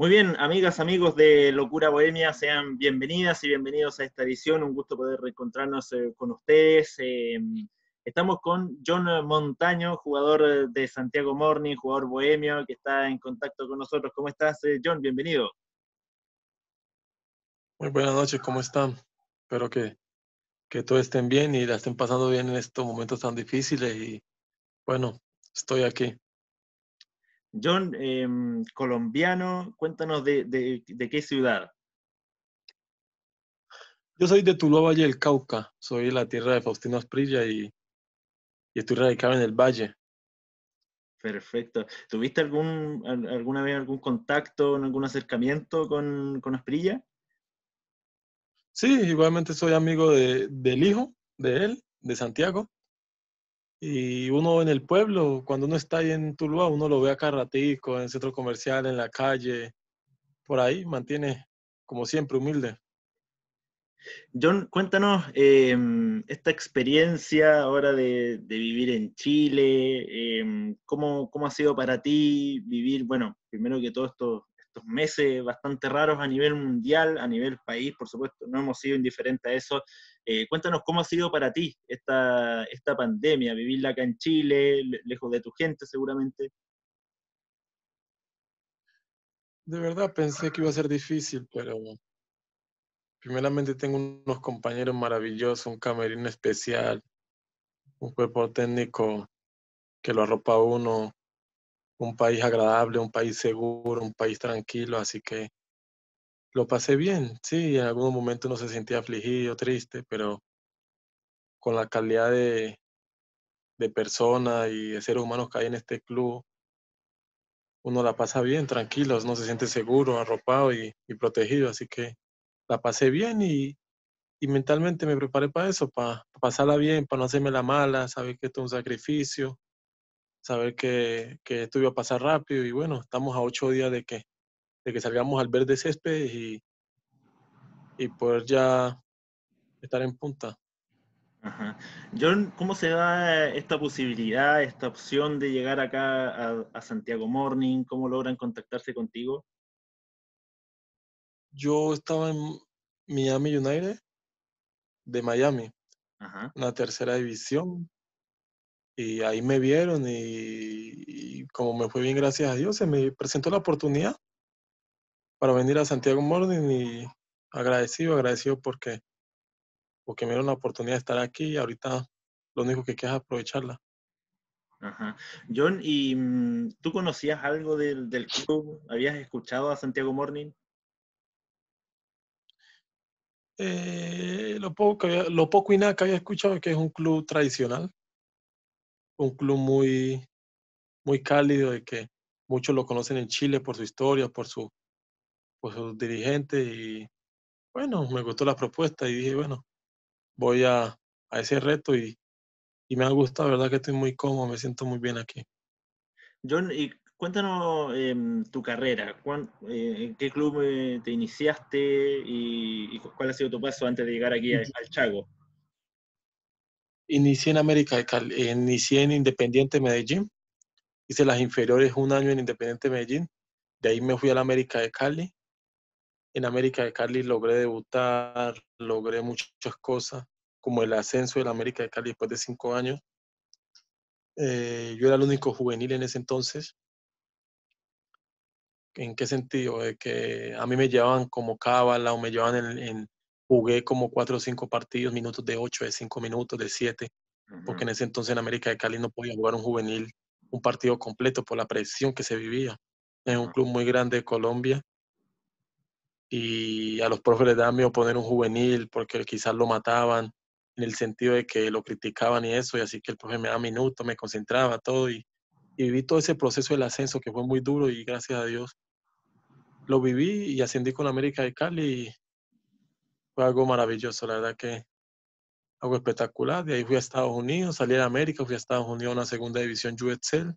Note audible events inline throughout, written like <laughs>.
Muy bien, amigas, amigos de Locura Bohemia, sean bienvenidas y bienvenidos a esta edición. Un gusto poder reencontrarnos eh, con ustedes. Em, estamos con John Montaño, jugador de Santiago Morning, jugador bohemio, que está en contacto con nosotros. ¿Cómo estás, eh, John? Bienvenido. Muy buenas noches, ¿cómo están? Espero que, que todos estén bien y la estén pasando bien en estos momentos tan difíciles. Y bueno, estoy aquí. John, em, colombiano, cuéntanos de, qué ciudad. Yo soy de Tuluá, Valle del Cauca. Soy de la tierra de Faustino Asprilla y, estoy radicado en el Valle. Perfecto. ¿Tuviste algún, alguna vez algún contacto, algún acercamiento con, con Asprilla? Sí, igualmente soy amigo del hijo de él, de Santiago. Y uno en el pueblo, cuando uno está ahí en Tuluá, uno lo ve acá ratico, en el centro comercial, en la calle, por ahí, mantiene como siempre humilde. John, cuéntanos em, esta experiencia ahora de, de vivir en Chile, em, ¿cómo, ¿cómo, ha sido para ti vivir, bueno, primero que todo estos, estos meses bastante raros a nivel mundial, a nivel país, por supuesto, no hemos sido indiferentes a eso, eh, cuéntanos cómo ha sido para ti esta, esta pandemia, vivirla acá en Chile, lejos de tu gente seguramente. De verdad pensé que iba a ser difícil, pero primeramente tengo unos compañeros maravillosos, un camerino especial, un cuerpo técnico que lo arropa uno, un país agradable, un país seguro, un país tranquilo, así que lo pasé bien, sí, en algún momento no se sentía afligido, triste, pero con la calidad de, de personas y de seres humanos que hay en este club, uno la pasa bien, tranquilo, no se siente seguro, arropado y, protegido, así que la pasé bien y, mentalmente me preparé para eso, para, pasarla bien, para no hacerme la mala, saber que esto es un sacrificio, saber que, que esto iba a pasar rápido y bueno, estamos a ocho días de que que salgamos al verde césped y, y poder ya estar en punta. Ajá. John, ¿cómo se da esta posibilidad, esta opción de llegar acá a, Santiago Morning? ¿Cómo logran contactarse contigo? Yo estaba en Miami United de Miami, Ajá. una tercera división, y ahí me vieron y, como me fue bien, gracias a Dios, se me presentó la oportunidad para venir a Santiago Morning y agradecido, agradecido porque, porque me dieron la oportunidad de estar aquí y ahorita lo único que queda es aprovecharla. Ajá. John, ¿y mm, tú conocías algo del, club? ¿Habías escuchado a Santiago Morning? Eh, lo, poco lo poco y nada que había escuchado es que es un club tradicional, un club muy, muy cálido, y que muchos lo conocen en Chile por su historia, por su, pues sus dirigentes y bueno, me gustó la propuesta y dije, bueno, voy a, a ese reto y, y me ha gustado, verdad que estoy muy cómodo, me siento muy bien aquí. John, y cuéntanos em, tu carrera, eh, ¿en qué club eh, te iniciaste y, cuál ha sido tu paso antes de llegar aquí al Chago? Inicié en América de Cali, eh, inicié en Independiente Medellín, hice las inferiores un año en Independiente Medellín, de ahí me fui al América de Cali, en América de Cali logré debutar, logré muchas cosas, como el ascenso la América de Cali después de cinco años. Eh, yo era el único juvenil en ese entonces. ¿En qué sentido? De que a mí me llevaban como cábala o me llevaban en, Jugué como cuatro o cinco partidos, minutos de ocho, de cinco minutos, de siete, porque en ese entonces en América de Cali no podía jugar un juvenil un partido completo por la presión que se vivía. en un club muy grande de Colombia y a los profes les daba miedo poner un juvenil porque quizás lo mataban en el sentido de que lo criticaban y eso, y así que el profe me daba minutos, me concentraba, todo, y, viví todo ese proceso del ascenso que fue muy duro y gracias a Dios lo viví y ascendí con América de Cali fue algo maravilloso, la verdad que algo espectacular, de ahí fui a Estados Unidos, salí de América, fui a Estados Unidos a una segunda división UXL,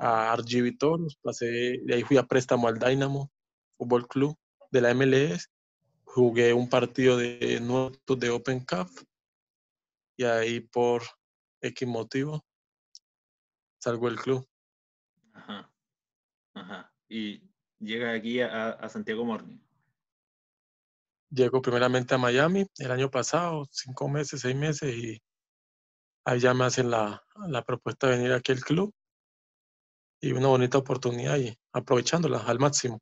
a RGB Toros, pasé, de ahí fui a préstamo al Dynamo Fútbol Club, de la MLS, jugué un partido de de Open Cup y ahí por X motivo salgo del club. Ajá. Ajá. Y llega aquí a, Santiago Morning. Llego primeramente a Miami el año pasado, cinco meses, seis meses, y ahí ya me hacen la, la propuesta de venir aquí al club. Y una bonita oportunidad y aprovechándola al máximo.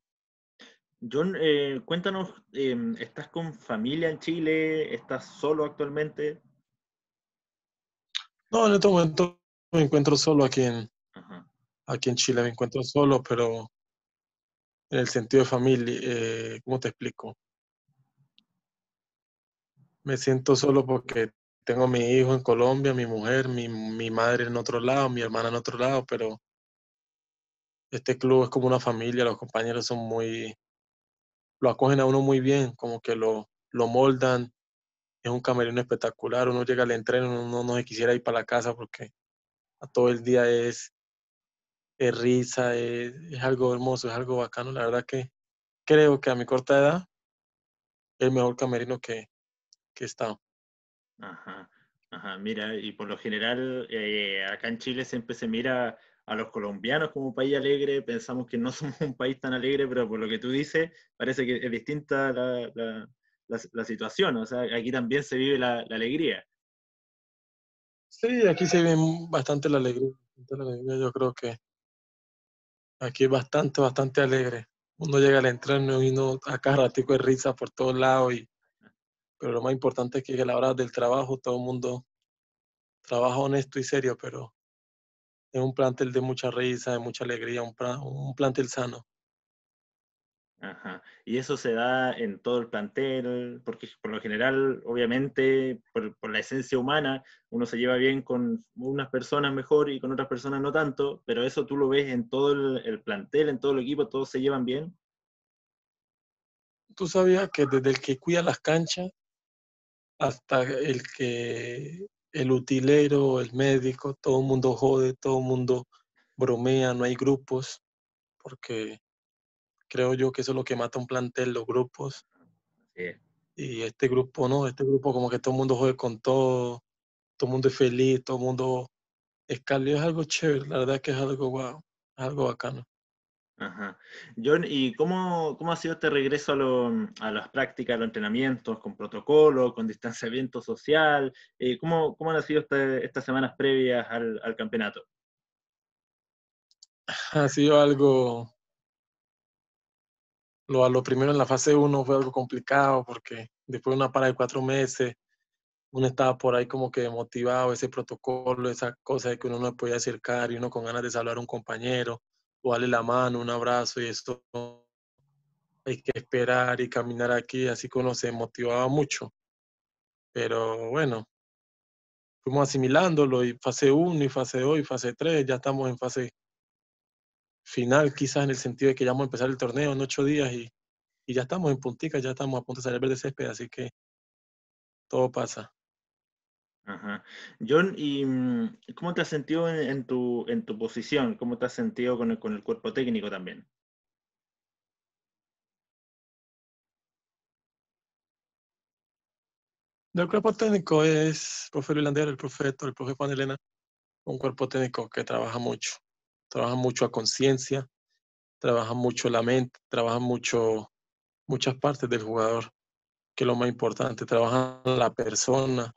John, eh, cuéntanos, em, ¿estás con familia en Chile? ¿Estás solo actualmente? No, en este momento me encuentro solo aquí en, aquí en Chile, me encuentro solo, pero en el sentido de familia, eh, ¿cómo te explico? Me siento solo porque tengo a mi hijo en Colombia, mi mujer, mi, mi madre en otro lado, mi hermana en otro lado, pero este club es como una familia, los compañeros son muy, lo acogen a uno muy bien, como que lo, lo moldan. Es un camerino espectacular, uno llega al entreno, uno no se quisiera ir para la casa porque a todo el día es, es risa, es, algo hermoso, es algo bacano. La verdad que creo que a mi corta edad es el mejor camerino que, que he estado. Ajá, ajá, mira, y por lo general eh, acá en Chile siempre se mira a los colombianos como país alegre, pensamos que no <laughs> somos un país tan alegre, pero por lo que tú dices, parece que es distinta la, situación, o sea, aquí también se vive la, alegría. Sí, aquí se vive bastante la alegría, yo creo que aquí es bastante, bastante alegre. Uno llega al entreno y uno acá ratico de risa por todos lados, y, pero lo más importante es que a la hora del trabajo todo el mundo trabaja honesto y serio, pero es un plantel de mucha risa, de mucha alegría, un, un plantel sano. Ajá. Y eso se da en todo el plantel, porque por lo general, obviamente, por, la esencia humana, uno se lleva bien con unas personas mejor y con otras personas no tanto, pero eso tú lo ves en todo el, el plantel, en todo el equipo, todos se llevan bien. Tú sabías que desde el que cuida las canchas hasta el que el utilero, el médico, todo el mundo jode, todo el mundo bromea, no hay grupos, porque creo yo que eso es lo que mata un plantel, los grupos. Y este grupo no, este grupo como que todo el mundo jode con todo, todo el mundo es feliz, todo el mundo es es algo chévere, la verdad que es algo guau, es algo bacano. Ajá. John, ¿y cómo, cómo ha sido este regreso a, a, las prácticas, a los entrenamientos, con protocolo, con distanciamiento social? Eh, ¿cómo, ¿cómo, han sido este, estas semanas previas al, campeonato? Ha sido algo... Lo, lo primero en la fase 1 fue algo complicado porque después de una parada de cuatro meses, uno estaba por ahí como que motivado, ese protocolo, esa cosa de que uno no podía acercar y uno con ganas de saludar a un compañero vale la mano, un abrazo y esto hay que esperar y caminar aquí, así que se motivaba mucho. Pero bueno, fuimos asimilándolo y fase 1 y fase 2 y fase 3, ya estamos en fase final quizás en el sentido de que ya vamos a empezar el torneo en ocho días y, y ya estamos en puntica, ya estamos a punto de salir verde césped, así que todo pasa. John, ¿y mm, cómo te has sentido en, tu, posición? ¿Cómo te has sentido con el, cuerpo técnico también? El cuerpo técnico es el profe el profe el profe Juan Elena, un cuerpo técnico que trabaja mucho, trabaja mucho a conciencia, trabaja mucho la mente, trabaja mucho muchas partes del jugador, que es lo más importante, trabaja la persona,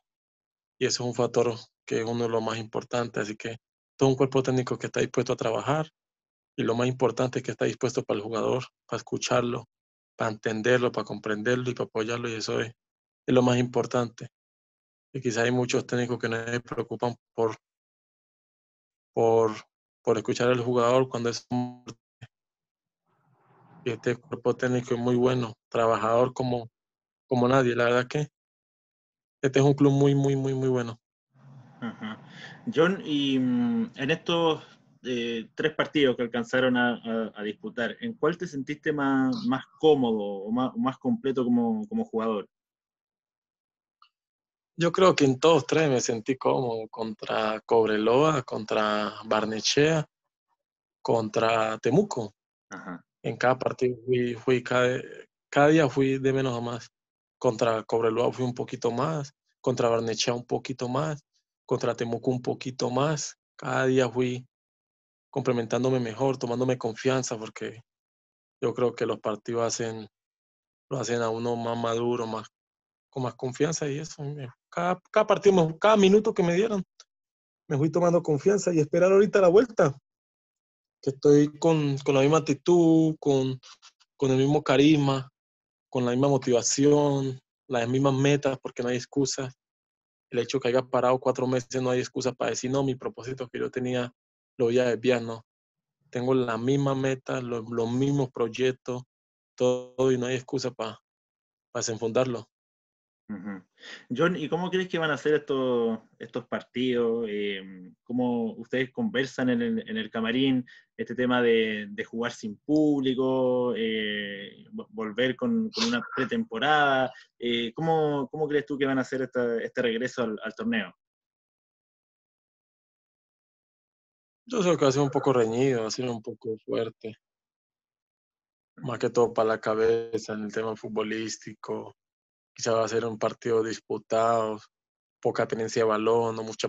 y eso es un factor que es uno de los más importantes. Así que todo un cuerpo técnico que está dispuesto a trabajar y lo más importante es que está dispuesto para el jugador, para escucharlo, para entenderlo, para comprenderlo y para apoyarlo y eso es, lo más importante. Y quizá hay muchos técnicos que no se preocupan por, por, por escuchar al jugador cuando es y este cuerpo técnico es muy bueno, trabajador como, como nadie, la verdad que este es un club muy, muy, muy, muy bueno. John, y mm, en estos eh, tres partidos que alcanzaron a, disputar, ¿en cuál te sentiste más, más cómodo o más, completo como, jugador? Yo creo que en todos tres me sentí cómodo, contra Cobreloa, contra Barnechea, contra Temuco. En cada partido fui, fui cada, cada día fui de menos a más contra Cobreloa fui un poquito más, contra Barnechea un poquito más, contra Temuco un poquito más. Cada día fui complementándome mejor, tomándome confianza, porque yo creo que los partidos hacen, lo hacen a uno más maduro, más, con más confianza y eso. Cada, partido, cada minuto que me dieron, me fui tomando confianza y esperar ahorita la vuelta, que estoy con, la misma actitud, con, con el mismo carisma, con la misma motivación, las mismas metas, porque no hay excusas. El hecho que haya parado cuatro meses, no hay excusas para decir, no, mi propósito que yo tenía lo voy a desviar, no. Tengo la misma meta, los, mismos proyectos, todo, y no hay excusa para pa desenfundarlo. John, ¿y cómo crees que van a ser estos, estos partidos? Em, ¿Cómo ustedes conversan en el, camarín este tema de, de jugar sin público? Eh, volver con, una pretemporada. Eh, ¿cómo, crees tú que van a hacer este regreso al, torneo? Yo creo que va a un poco reñido, va a un poco fuerte. Más que todo para la cabeza en el tema futbolístico. Quizá va a ser un partido disputado, poca tenencia de balón, no mucha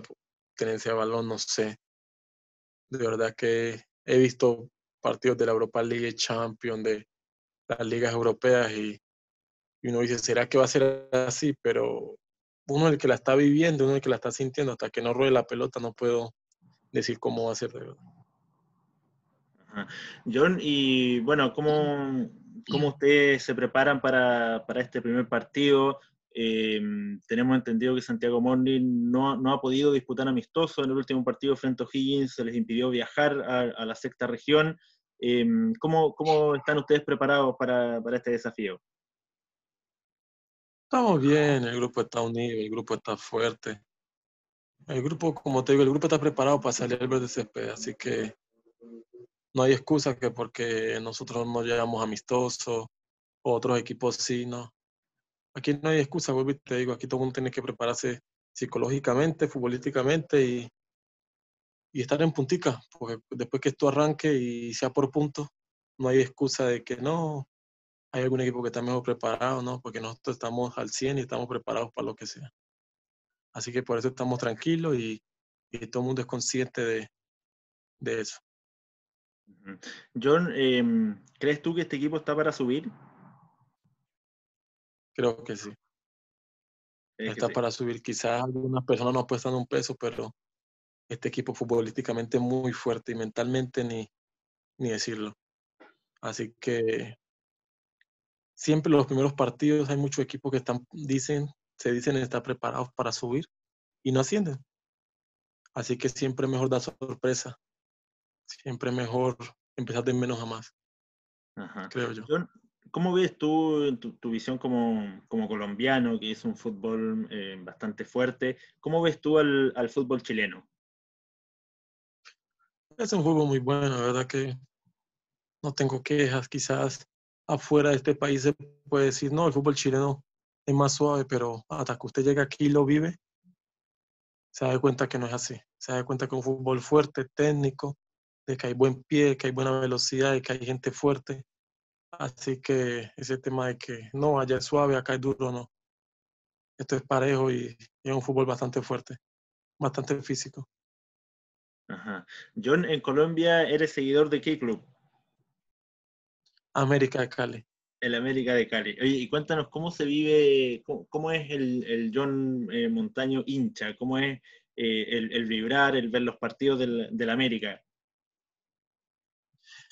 tenencia de balón, no sé. De verdad que he visto partidos de la Europa League Champions, de las ligas europeas y, uno dice, ¿será que va a ser así? Pero uno el que la está viviendo, uno el que la está sintiendo, hasta que no ruede la pelota no puedo decir cómo va a ser de verdad. John, y bueno, ¿cómo, cómo ustedes se preparan para, este primer partido? Eh, tenemos entendido que Santiago Morning no, ha podido disputar amistoso en el último partido frente a Higgins, se les impidió viajar a la sexta región. Em, ¿cómo, ¿cómo, están ustedes preparados para, para este desafío? Estamos bien, el grupo está unido, el grupo está fuerte. El grupo, como te digo, el grupo está preparado para salir al verde césped, así que no hay excusa que porque nosotros no llegamos amistosos, otros equipos sí, no. Aquí no hay excusa, te digo, aquí todo el mundo tiene que prepararse psicológicamente, futbolísticamente y y estar en puntica, porque después que esto arranque y sea por puntos, no hay excusa de que no, hay algún equipo que está mejor preparado, ¿no? Porque nosotros estamos al 100 y estamos preparados para lo que sea. Así que por eso estamos tranquilos y, todo el mundo es consciente de, de eso. John, em, ¿crees tú que este equipo está para subir? Creo que sí. está para subir. Quizás algunas personas no apuestan un peso, pero este equipo futbolísticamente muy fuerte y mentalmente ni, ni decirlo. Así que siempre los primeros partidos hay muchos equipos que están, dicen, se dicen estar preparados para subir y no ascienden. Así que siempre mejor dar sorpresa. Siempre mejor empezar de menos a más. Ajá. ¿Cómo ves tú tu, visión como, colombiano, que es un fútbol eh, bastante fuerte? ¿Cómo ves tú al fútbol chileno? Es un juego muy bueno, la verdad que no tengo quejas. Quizás afuera de este país se puede decir, no, el fútbol chileno es más suave, pero hasta que usted llega aquí y lo vive, se da cuenta que no es así. Se da cuenta que un fútbol fuerte, técnico, de que hay buen pie, que hay buena velocidad, de que hay gente fuerte. Así que ese tema de que no, allá es suave, acá es duro, no. Esto es parejo y, y es un fútbol bastante fuerte, bastante físico. Ajá. John, en Colombia, ¿eres seguidor de qué club? América de Cali. El América de Cali. Oye, y cuéntanos cómo se vive, cómo, es el, John eh, Montaño hincha, cómo es eh, el, vibrar, el ver los partidos del, del, América.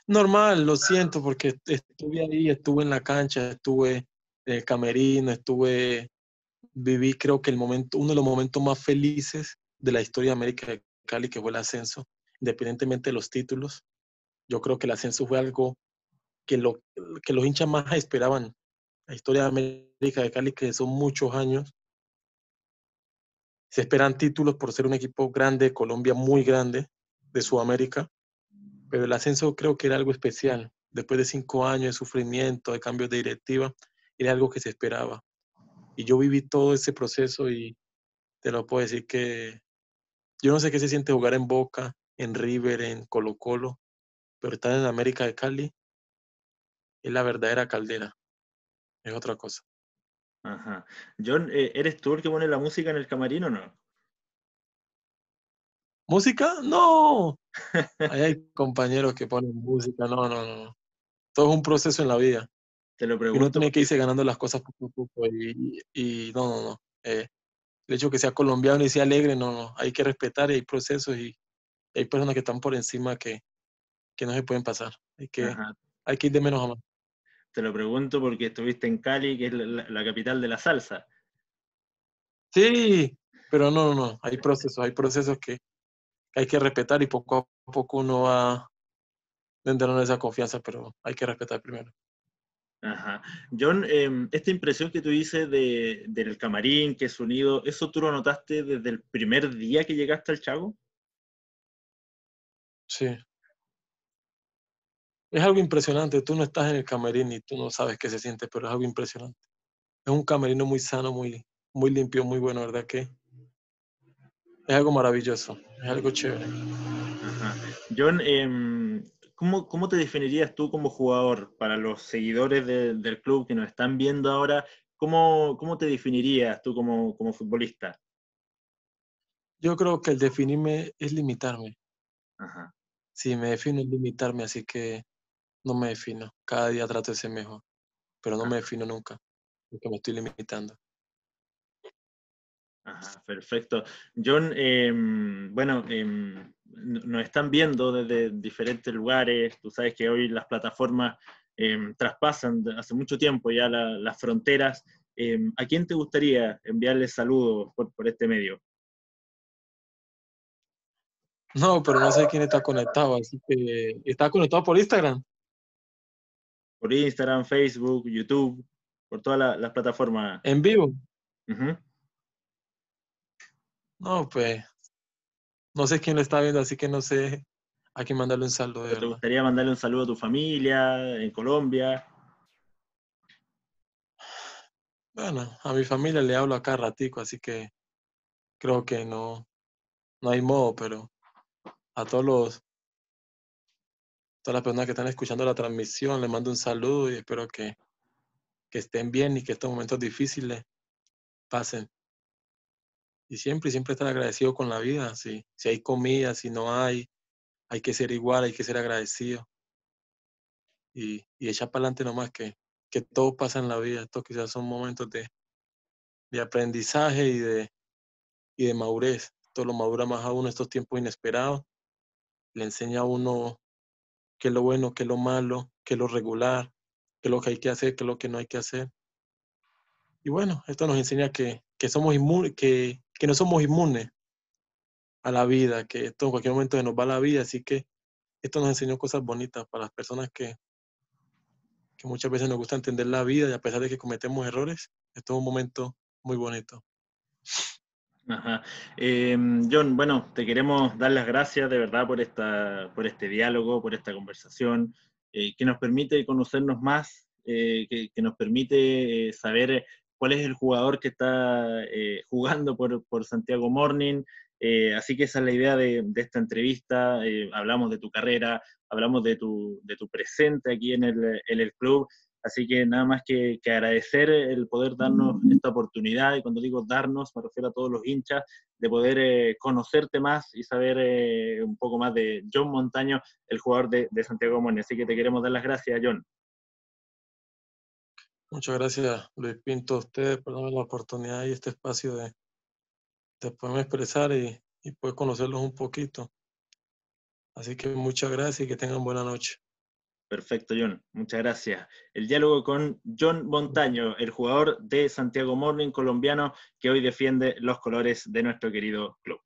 Normal, lo siento, porque estuve ahí, estuve en la cancha, estuve en eh, el camerino, estuve, viví creo que el momento, uno de los momentos más felices de la historia de América de Cali, que fue el ascenso, independientemente de los títulos, yo creo que el ascenso fue algo que, lo, que los hinchas más esperaban. La historia de América de Cali, que son muchos años, se esperan títulos por ser un equipo grande Colombia, muy grande, de Sudamérica, pero el ascenso creo que era algo especial. Después de cinco años de sufrimiento, de cambios de directiva, era algo que se esperaba. Y yo viví todo ese proceso y te lo puedo decir que yo no sé qué se siente jugar en Boca, en River, en Colo Colo, pero estar en América de Cali es la verdadera caldera. Es otra cosa. Ajá. John, eh, ¿eres tú el que pone la música en el camarín o no? ¿Música? No. <laughs> Ahí hay compañeros que ponen música. No, no, no. Todo es un proceso en la vida. Te lo pregunto. uno tiene que irse ganando las cosas poco a poco. Y, no, no, no. Eh, el hecho que sea colombiano y sea alegre, no, no, hay que respetar y hay procesos y hay personas que están por encima que, que no se pueden pasar. Hay que, hay que ir de menos a más. Te lo pregunto porque estuviste en Cali, que es la, capital de la salsa. Sí, pero no, no, hay procesos, hay procesos que, hay que respetar y poco a poco uno va dentro de esa confianza, pero hay que respetar primero. Ajá. John, eh, esta impresión que tú dices de, del camarín, que es ¿eso tú lo notaste desde el primer día que llegaste al Chago? Sí. Es algo impresionante. Tú no estás en el camarín y tú no sabes qué se siente, pero es algo impresionante. Es un camerino muy sano, muy, muy limpio, muy bueno, ¿verdad que? Es algo maravilloso, es algo chévere. Ajá. John, eh, ¿Cómo, te definirías tú como jugador para los seguidores del club que nos están viendo ahora? ¿Cómo, cómo te definirías tú como, futbolista? Yo creo que el definirme es limitarme. Ajá. Si me defino es limitarme, así que no me defino. Cada día trato de ser mejor, pero no ah. me defino nunca, porque me estoy limitando perfecto. John, em, bueno, em, nos están viendo desde diferentes lugares. Tú sabes que hoy las plataformas em, traspasan hace mucho tiempo ya las fronteras. ¿A quién te gustaría enviarles saludos por, este medio? No, pero no sé quién está conectado, así está conectado por Instagram. Por Instagram, Facebook, YouTube, por todas las plataformas. En vivo. No, pues. No sé quién lo está viendo, así que no sé a quién mandarle un saludo. ¿Te gustaría mandarle un saludo a tu familia en Colombia? Bueno, a mi familia le hablo acá ratico, así que creo que no, no hay modo, pero a todos los todas las personas que están escuchando la transmisión, les mando un saludo y espero que estén bien y que estos momentos difíciles pasen y siempre, siempre estar agradecido con la vida. Si, si hay comida, si no hay, hay que ser igual, hay que ser agradecido. Y, y echar para adelante nomás que, que todo pasa en la vida. Estos quizás son momentos de, aprendizaje y de, de madurez. todo lo madura más a uno estos tiempos inesperados. Le enseña a uno qué es lo bueno, qué es lo malo, qué es lo regular, qué es lo que hay que hacer, qué es lo que no hay que hacer. Y bueno, esto nos enseña que, que somos inmunes, que, que no somos inmunes a la vida, que esto en cualquier momento se nos va la vida, así que esto nos enseñó cosas bonitas para las personas que, que muchas veces nos gusta entender la vida y a pesar de que cometemos errores, esto es un momento muy bonito. Ajá. Em, John, bueno, te queremos dar las gracias de verdad por, esta, por este diálogo, por esta conversación, eh, que nos permite conocernos más, eh, que, que, nos permite eh, saber cuál es el jugador que está eh, jugando por, Santiago Morning. Eh, así que esa es la idea de, esta entrevista. Eh, hablamos de tu carrera, hablamos de tu, presente aquí en el, club. Así que nada más que, agradecer el poder darnos esta oportunidad, y cuando digo darnos, me refiero a todos los hinchas, de poder conocerte más y saber un poco más de John Montaño, el jugador de, Santiago Morning. Así que te queremos dar las gracias, John. Muchas gracias, Luis Pinto, a ustedes por darme la oportunidad y este espacio de, de poderme expresar y, y poder conocerlos un poquito. Así que muchas gracias y que tengan buena noche. Perfecto, John. Muchas gracias. El diálogo con John Montaño, el jugador de Santiago Morning colombiano que hoy defiende los colores de nuestro querido club.